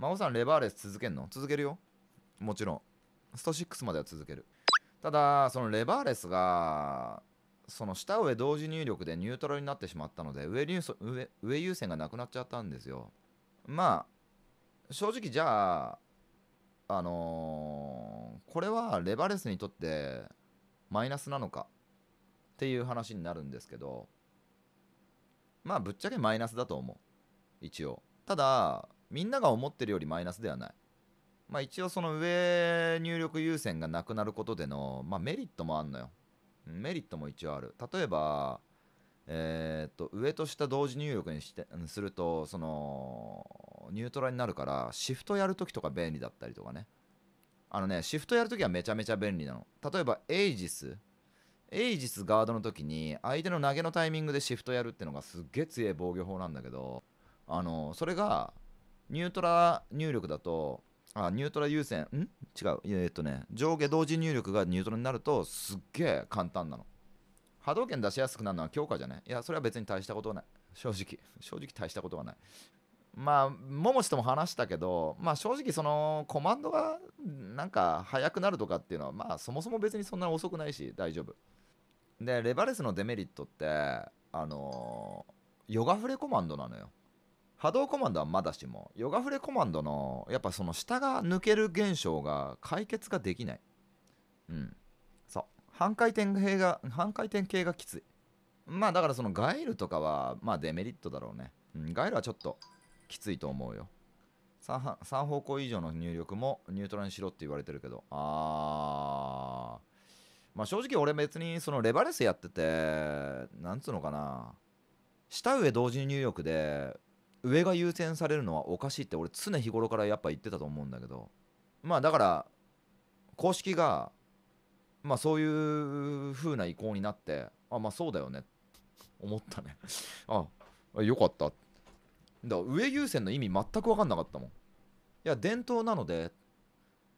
真央さんレバーレス続けんの続けるよ。もちろん。スト6までは続ける。ただ、そのレバーレスが、その下上同時入力でニュートラルになってしまったので上入上、上優先がなくなっちゃったんですよ。まあ、正直じゃあ、あのー、これはレバレスにとってマイナスなのかっていう話になるんですけど、まあぶっちゃけマイナスだと思う。一応。ただ、みんなが思ってるよりマイナスではない。まあ一応その上入力優先がなくなることでの、まあ、メリットもあんのよ。メリットも一応ある。例えば、えー、っと、上と下同時入力にしてすると、その、ニュートラになるから、シフトやるときとか便利だったりとかね。あのね、シフトやるときはめちゃめちゃ便利なの。例えば、エイジス。エイジスガードの時に、相手の投げのタイミングでシフトやるってのがすっげえ強い防御法なんだけど、あの、それが、ニュートラ入力だと、あ、ニュートラ優先、ん違う。えー、っとね、上下同時入力がニュートラになると、すっげえ簡単なの。波動拳出しやすくなるのは強化じゃないいや、それは別に大したことはない。正直。正直大したことはない。まあ、ももしとも話したけど、まあ正直そのコマンドがなんか速くなるとかっていうのは、まあそもそも別にそんな遅くないし大丈夫。で、レバレスのデメリットって、あのー、ヨガフレコマンドなのよ。波動コマンドはまだしも、ヨガフレコマンドの、やっぱその下が抜ける現象が解決ができない。うん。そう。半回転系が、半回転系がきつい。まあだからそのガイルとかは、まあデメリットだろうね。うん、ガイルはちょっときついと思うよ3。3方向以上の入力もニュートラルにしろって言われてるけど。あー。まあ正直俺別にそのレバレスやってて、なんつうのかな。下上同時入力で上が優先されるのはおかしいって俺常日頃からやっぱ言ってたと思うんだけどまあだから公式がまあそういう風な意向になってあまあそうだよね思ったね あよかっただから上優先の意味全く分かんなかったもんいや伝統なので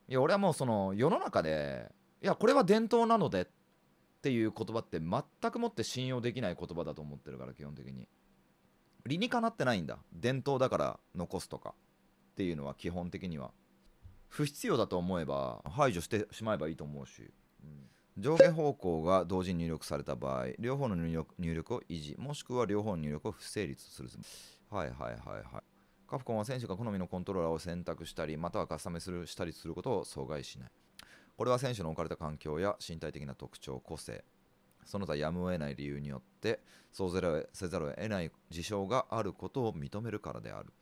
いや俺はもうその世の中でいやこれは伝統なのでっていう言葉って全くもって信用できない言葉だと思ってるから基本的に。理にかなってないんだ伝統だから残すとかっていうのは基本的には不必要だと思えば排除してしまえばいいと思うし、うん、上下方向が同時に入力された場合両方の入力を維持もしくは両方の入力を不成立するはいはいはいはいカプコンは選手が好みのコントローラーを選択したりまたはカスタムするしたりすることを阻害しないこれは選手の置かれた環境や身体的な特徴個性その他やむを得ない理由によってそうせざるを得ない事象があることを認めるからである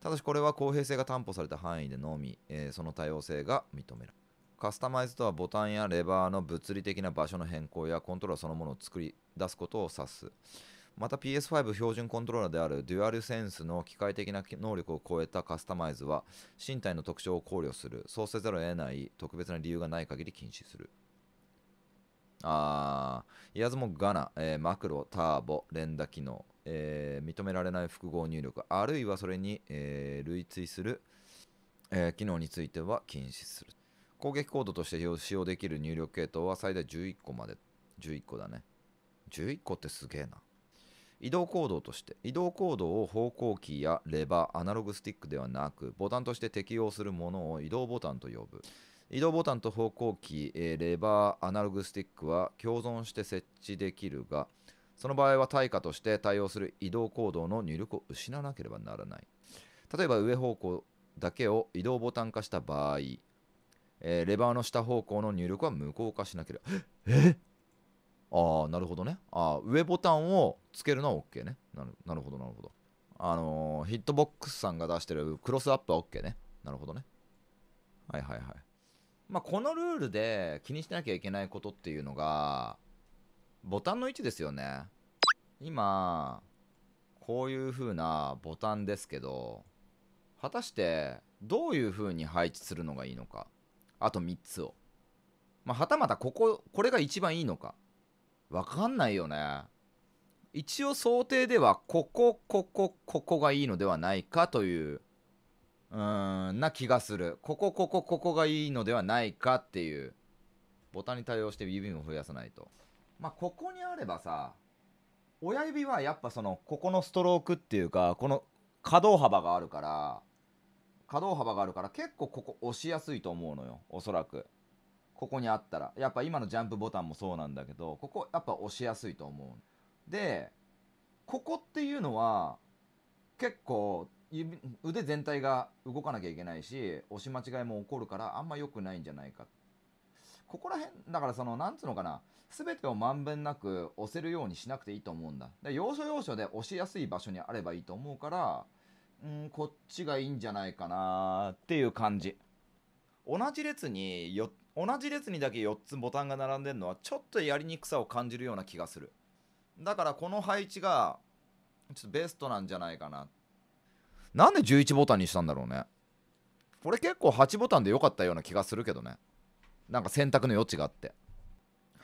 ただしこれは公平性が担保された範囲でのみ、えー、その多様性が認めるカスタマイズとはボタンやレバーの物理的な場所の変更やコントローラーそのものを作り出すことを指すまた PS5 標準コントローラーであるデュアルセンスの機械的な能力を超えたカスタマイズは身体の特徴を考慮するそうせざるを得ない特別な理由がない限り禁止するあー、イヤズモガナ、えー、マクロ、ターボ、連打機能、えー、認められない複合入力、あるいはそれに、えー、類推する、えー、機能については禁止する。攻撃コードとして使用できる入力系統は最大11個まで、11個だね。11個ってすげえな。移動行動として移動行動を方向キーやレバーアナログスティックではなくボタンとして適用するものを移動ボタンと呼ぶ移動ボタンと方向キー、レバー、アナログスティックは共存して設置できるが、その場合は対価として対応する移動行動の入力を失わなければならない。例えば上方向だけを移動ボタン化した場合、えー、レバーの下方向の入力は無効化しなければ。えああ、なるほどね。あ上ボタンをつけるのは OK ね。なるなるほど、なるほど。あのー、ヒットボックスさんが出してるクロスアップは OK ね。なるほどね。はいはいはい。まあ、このルールで気にしなきゃいけないことっていうのが、ボタンの位置ですよね。今、こういう風なボタンですけど、果たしてどういう風に配置するのがいいのか。あと3つを。まあ、はたまたここ、これが一番いいのか。わかんないよね。一応想定では、ここ、ここ、ここがいいのではないかといううんな気がするここここここがいいのではないかっていうボタンに対応して指も増やさないとまあここにあればさ親指はやっぱそのここのストロークっていうかこの可動幅があるから可動幅があるから結構ここ押しやすいと思うのよおそらくここにあったらやっぱ今のジャンプボタンもそうなんだけどここやっぱ押しやすいと思うでここっていうのは結構指腕全体が動かなきゃいけないし押し間違いも起こるからあんま良くないんじゃないかここら辺だからそのなんつうのかな全てをまんべんなく押せるようにしなくていいと思うんだで要所要所で押しやすい場所にあればいいと思うからうんこっちがいいんじゃないかなっていう感じ同じ列によ同じ列にだけ4つボタンが並んでるのはちょっとやりにくさを感じるような気がするだからこの配置がちょっとベストなんじゃないかななんで11ボタンにしたんだろうねこれ結構8ボタンで良かったような気がするけどねなんか選択の余地があって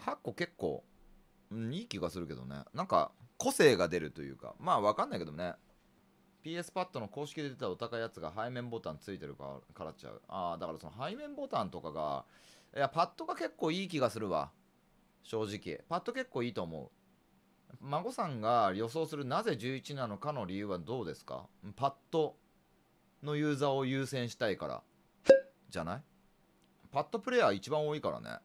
8個結構、うん、いい気がするけどねなんか個性が出るというかまあわかんないけどね PS パッドの公式で出たお高いやつが背面ボタンついてるからちゃうああだからその背面ボタンとかがいやパッドが結構いい気がするわ正直パッド結構いいと思う孫さんが予想するなぜ11なのかの理由はどうですかパッドのユーザーを優先したいからじゃないパッドプレイヤー一番多いからね。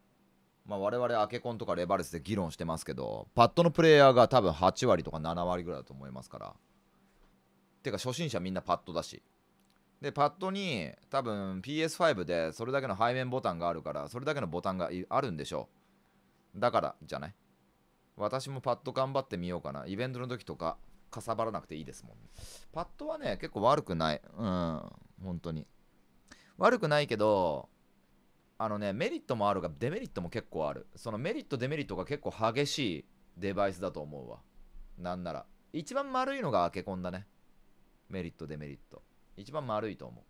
まあ我々アケコンとかレバレスで議論してますけど、パッドのプレイヤーが多分8割とか7割ぐらいだと思いますから。てか初心者みんなパッドだし。で、パッドに多分 PS5 でそれだけの背面ボタンがあるから、それだけのボタンがあるんでしょう。だからじゃない私もパッド頑張ってみようかな。イベントの時とか、かさばらなくていいですもん、ね。パッドはね、結構悪くない。うん、本当に。悪くないけど、あのね、メリットもあるが、デメリットも結構ある。そのメリット、デメリットが結構激しいデバイスだと思うわ。なんなら。一番丸いのがアケコンだね。メリット、デメリット。一番丸いと思う。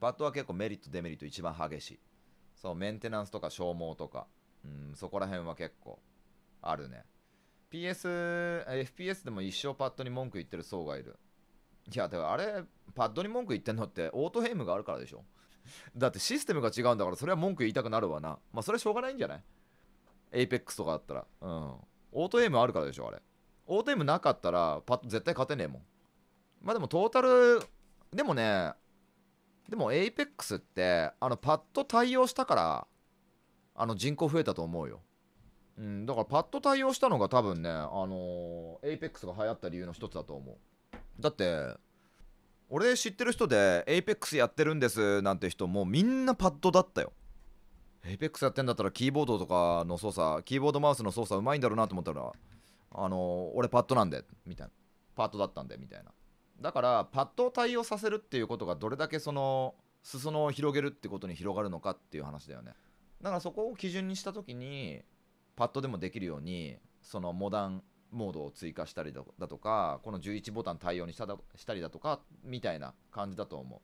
パッドは結構メリット、デメリット一番激しい。そう、メンテナンスとか消耗とか、うん、そこら辺は結構あるね。PS、FPS でも一生パッドに文句言ってる層がいる。いや、だからあれ、パッドに文句言ってんのってオートヘイムがあるからでしょ。だってシステムが違うんだから、それは文句言いたくなるわな。まあ、それはしょうがないんじゃない ?Apex とかだったら。うん。オートヘイムあるからでしょ、あれ。オートヘイムなかったら、パッド絶対勝てねえもん。まあでもトータル、でもね、でも Apex って、あの、パッド対応したから、あの、人口増えたと思うよ。うん、だからパッと対応したのが多分ね、あのー、APEX が流行った理由の一つだと思う。だって、俺知ってる人で APEX やってるんですなんて人もみんなパッドだったよ。APEX やってんだったらキーボードとかの操作、キーボードマウスの操作うまいんだろうなと思ったら、あのー、俺パッドなんで、みたいな。パートだったんで、みたいな。だから、パッドを対応させるっていうことがどれだけその、裾野を広げるってことに広がるのかっていう話だよね。だからそこを基準にした時に、パッドでもできるようにそのモダンモードを追加したりだとかこの11ボタン対応にしただしたりだとかみたいな感じだと思う